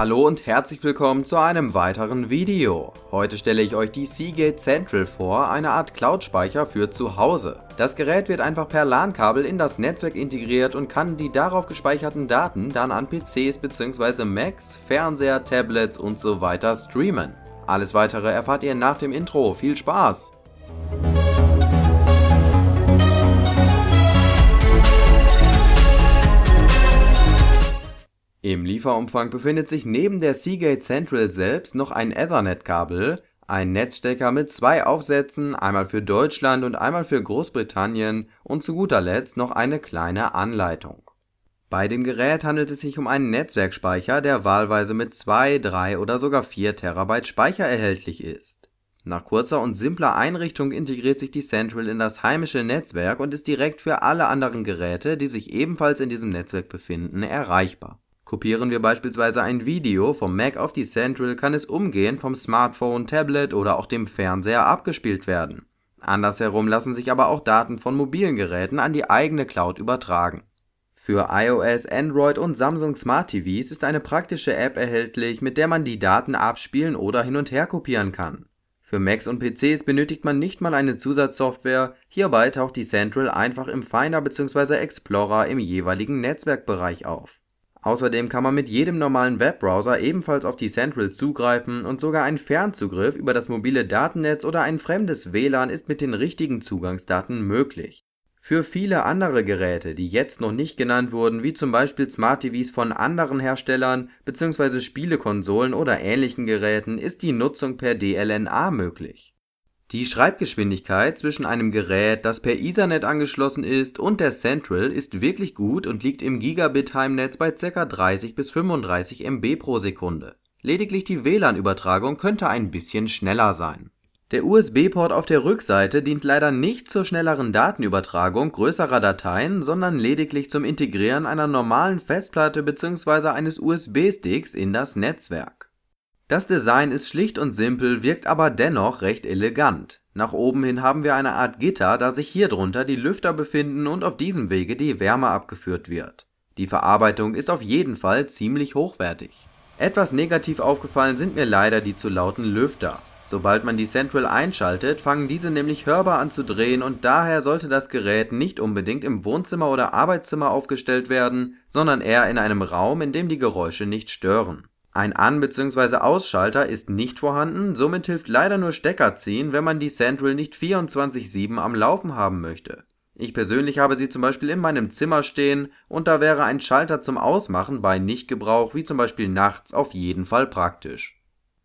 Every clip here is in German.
Hallo und herzlich willkommen zu einem weiteren Video. Heute stelle ich euch die Seagate Central vor, eine Art Cloud-Speicher für zu Hause. Das Gerät wird einfach per LAN-Kabel in das Netzwerk integriert und kann die darauf gespeicherten Daten dann an PCs bzw. Macs, Fernseher, Tablets und so weiter streamen. Alles weitere erfahrt ihr nach dem Intro. Viel Spaß! Im Lieferumfang befindet sich neben der Seagate Central selbst noch ein Ethernet-Kabel, ein Netzstecker mit zwei Aufsätzen, einmal für Deutschland und einmal für Großbritannien und zu guter Letzt noch eine kleine Anleitung. Bei dem Gerät handelt es sich um einen Netzwerkspeicher, der wahlweise mit 2, 3 oder sogar 4 Terabyte Speicher erhältlich ist. Nach kurzer und simpler Einrichtung integriert sich die Central in das heimische Netzwerk und ist direkt für alle anderen Geräte, die sich ebenfalls in diesem Netzwerk befinden, erreichbar Kopieren wir beispielsweise ein Video vom Mac auf die Central, kann es umgehend vom Smartphone, Tablet oder auch dem Fernseher abgespielt werden. Andersherum lassen sich aber auch Daten von mobilen Geräten an die eigene Cloud übertragen. Für iOS, Android und Samsung Smart TVs ist eine praktische App erhältlich, mit der man die Daten abspielen oder hin und her kopieren kann. Für Macs und PCs benötigt man nicht mal eine Zusatzsoftware, hierbei taucht die Central einfach im Finder bzw. Explorer im jeweiligen Netzwerkbereich auf. Außerdem kann man mit jedem normalen Webbrowser ebenfalls auf die Central zugreifen und sogar ein Fernzugriff über das mobile Datennetz oder ein fremdes WLAN ist mit den richtigen Zugangsdaten möglich. Für viele andere Geräte, die jetzt noch nicht genannt wurden, wie zum Beispiel Smart TVs von anderen Herstellern bzw. Spielekonsolen oder ähnlichen Geräten, ist die Nutzung per DLNA möglich die Schreibgeschwindigkeit zwischen einem Gerät, das per Ethernet angeschlossen ist, und der Central ist wirklich gut und liegt im Gigabit-Heimnetz bei ca. 30 bis 35 MB pro Sekunde. Lediglich die WLAN-Übertragung könnte ein bisschen schneller sein. Der USB-Port auf der Rückseite dient leider nicht zur schnelleren Datenübertragung größerer Dateien, sondern lediglich zum Integrieren einer normalen Festplatte bzw. eines USB-Sticks in das Netzwerk. Das Design ist schlicht und simpel, wirkt aber dennoch recht elegant. Nach oben hin haben wir eine Art Gitter, da sich hier drunter die Lüfter befinden und auf diesem Wege die Wärme abgeführt wird. Die Verarbeitung ist auf jeden Fall ziemlich hochwertig. Etwas negativ aufgefallen sind mir leider die zu lauten Lüfter. Sobald man die Central einschaltet, fangen diese nämlich hörbar an zu drehen und daher sollte das Gerät nicht unbedingt im Wohnzimmer oder Arbeitszimmer aufgestellt werden, sondern eher in einem Raum, in dem die Geräusche nicht stören. Ein An- bzw. Ausschalter ist nicht vorhanden, somit hilft leider nur Stecker ziehen, wenn man die Central nicht 24/7 am Laufen haben möchte. Ich persönlich habe sie zum Beispiel in meinem Zimmer stehen und da wäre ein Schalter zum Ausmachen bei Nichtgebrauch wie zum Beispiel nachts auf jeden Fall praktisch.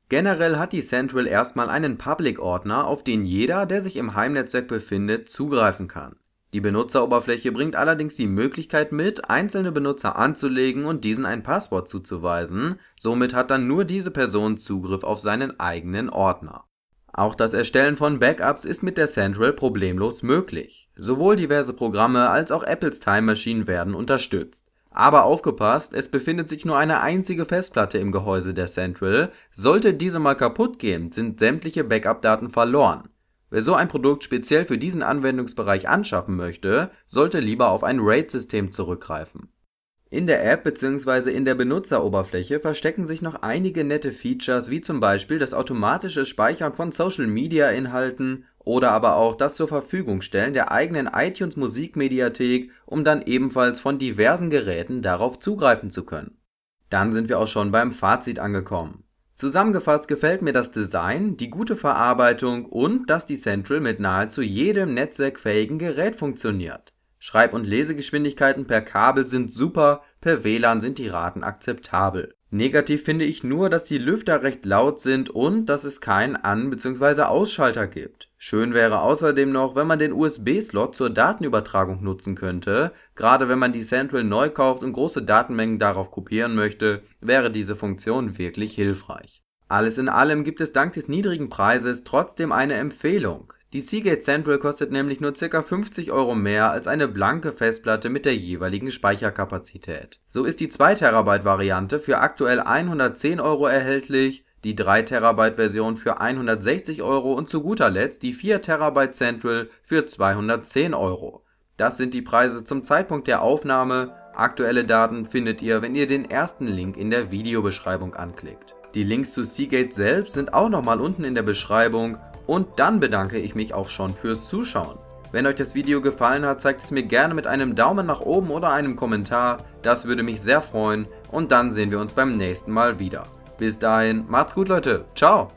Generell hat die Central erstmal einen Public-Ordner, auf den jeder, der sich im Heimnetzwerk befindet, zugreifen kann. Die Benutzeroberfläche bringt allerdings die Möglichkeit mit, einzelne Benutzer anzulegen und diesen ein Passwort zuzuweisen, somit hat dann nur diese Person Zugriff auf seinen eigenen Ordner. Auch das Erstellen von Backups ist mit der Central problemlos möglich. Sowohl diverse Programme als auch Apples Time Machine werden unterstützt. Aber aufgepasst, es befindet sich nur eine einzige Festplatte im Gehäuse der Central. Sollte diese mal kaputt gehen, sind sämtliche Backup-Daten verloren. Wer so ein Produkt speziell für diesen Anwendungsbereich anschaffen möchte, sollte lieber auf ein RAID-System zurückgreifen. In der App bzw. in der Benutzeroberfläche verstecken sich noch einige nette Features wie zum Beispiel das automatische Speichern von Social-Media-Inhalten oder aber auch das zur Verfügung stellen der eigenen iTunes Musikmediathek, um dann ebenfalls von diversen Geräten darauf zugreifen zu können. Dann sind wir auch schon beim Fazit angekommen. Zusammengefasst gefällt mir das Design, die gute Verarbeitung und dass die Central mit nahezu jedem netzwerkfähigen Gerät funktioniert. Schreib- und Lesegeschwindigkeiten per Kabel sind super, per WLAN sind die Raten akzeptabel. Negativ finde ich nur, dass die Lüfter recht laut sind und dass es keinen An- bzw. Ausschalter gibt. Schön wäre außerdem noch, wenn man den USB-Slot zur Datenübertragung nutzen könnte. Gerade wenn man die Central neu kauft und große Datenmengen darauf kopieren möchte, wäre diese Funktion wirklich hilfreich. Alles in allem gibt es dank des niedrigen Preises trotzdem eine Empfehlung. Die Seagate Central kostet nämlich nur ca. 50 Euro mehr als eine blanke Festplatte mit der jeweiligen Speicherkapazität. So ist die 2 TB Variante für aktuell 110 Euro erhältlich die 3 TB Version für 160 Euro und zu guter Letzt die 4 TB Central für 210 Euro. Das sind die Preise zum Zeitpunkt der Aufnahme. Aktuelle Daten findet ihr, wenn ihr den ersten Link in der Videobeschreibung anklickt. Die Links zu Seagate selbst sind auch nochmal unten in der Beschreibung und dann bedanke ich mich auch schon fürs Zuschauen. Wenn euch das Video gefallen hat, zeigt es mir gerne mit einem Daumen nach oben oder einem Kommentar, das würde mich sehr freuen und dann sehen wir uns beim nächsten Mal wieder. Bis dahin, macht's gut, Leute. Ciao.